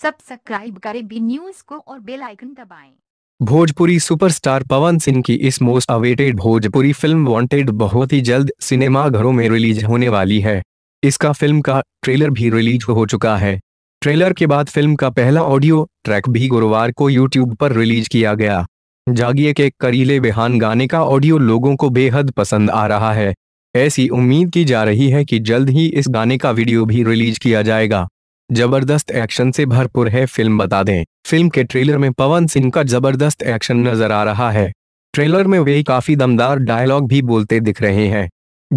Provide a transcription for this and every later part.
Subscribe करें B news को और बेल आइकन दबाएं। भोजपुरी सुपरस्टार पवन सिंह की इस most awaited Bhojpuri film Wanted बहुत ही जल्द सिनेमाघरों में रिलीज होने वाली है इसका फिल्म का ट्रेलर भी रिलीज हो चुका है ट्रेलर के बाद फिल्म का पहला ऑडियो ट्रैक भी गुरुवार को यूट्यूब पर रिलीज किया गया जागिए के करीले बेहान गाने का ऑडियो लोगों को बेहद पसंद आ रहा है ऐसी उम्मीद की जा रही है कि जल्द ही इस गाने का वीडियो भी रिलीज किया जाएगा जबरदस्त एक्शन से भरपूर है फिल्म बता दें फिल्म के ट्रेलर में पवन सिंह का जबरदस्त एक्शन नजर आ रहा है ट्रेलर में वे काफी दमदार डायलॉग भी बोलते दिख रहे हैं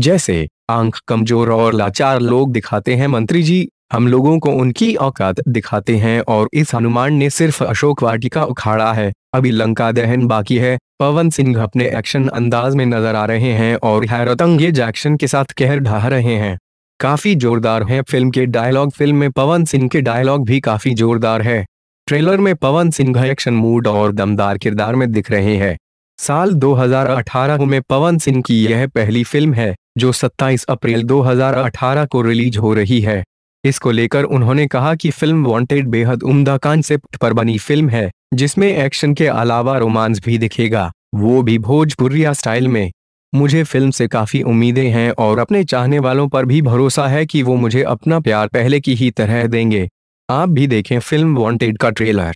जैसे आंख कमजोर और लाचार लोग दिखाते हैं मंत्री जी हम लोगों को उनकी औकात दिखाते हैं और इस हनुमान ने सिर्फ अशोक वाटिका उखाड़ा है अभी लंका दहन बाकी है पवन सिंह अपने एक्शन अंदाज में नजर आ रहे हैं और हैरतंगेज एक्शन के साथ कहर ढहा रहे हैं काफी जोरदार है फिल्म के डायलॉग फिल्म में पवन सिंह के डायलॉग भी काफी जोरदार है ट्रेलर में पवन सिंह एक्शन मूड और दमदार किरदार में दिख रहे हैं साल 2018 में पवन सिंह की यह पहली फिल्म है जो 27 अप्रैल 2018 को रिलीज हो रही है इसको लेकर उन्होंने कहा कि फिल्म वांटेड बेहद उम्दा कॉन्सेप्ट पर बनी फिल्म है जिसमें एक्शन के अलावा रोमांस भी दिखेगा वो भी भोजपुरिया स्टाइल में मुझे फिल्म से काफ़ी उम्मीदें हैं और अपने चाहने वालों पर भी भरोसा है कि वो मुझे अपना प्यार पहले की ही तरह देंगे आप भी देखें फिल्म वॉन्टेड का ट्रेलर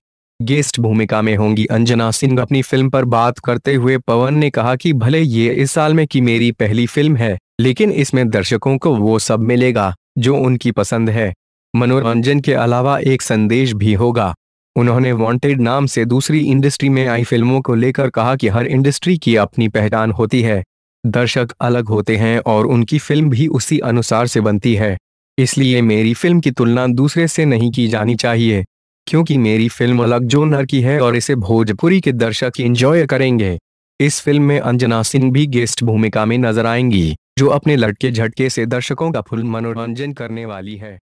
गेस्ट भूमिका में होंगी अंजना सिंह अपनी फिल्म पर बात करते हुए पवन ने कहा कि भले ये इस साल में की मेरी पहली फिल्म है लेकिन इसमें दर्शकों को वो सब मिलेगा जो उनकी पसंद है मनोरंजन के अलावा एक संदेश भी होगा उन्होंने वांटेड नाम से दूसरी इंडस्ट्री में आई फिल्मों को लेकर कहा कि हर इंडस्ट्री की अपनी पहचान होती है दर्शक अलग होते हैं और उनकी फिल्म भी उसी अनुसार से बनती है इसलिए मेरी फिल्म की तुलना दूसरे से नहीं की जानी चाहिए क्योंकि मेरी फिल्म अलग जोनर की है और इसे भोजपुरी के दर्शक इंजॉय करेंगे इस फिल्म में अंजना सिंह भी गेस्ट भूमिका में नजर आएंगी जो अपने लड़के झटके से दर्शकों का फुल मनोरंजन करने वाली है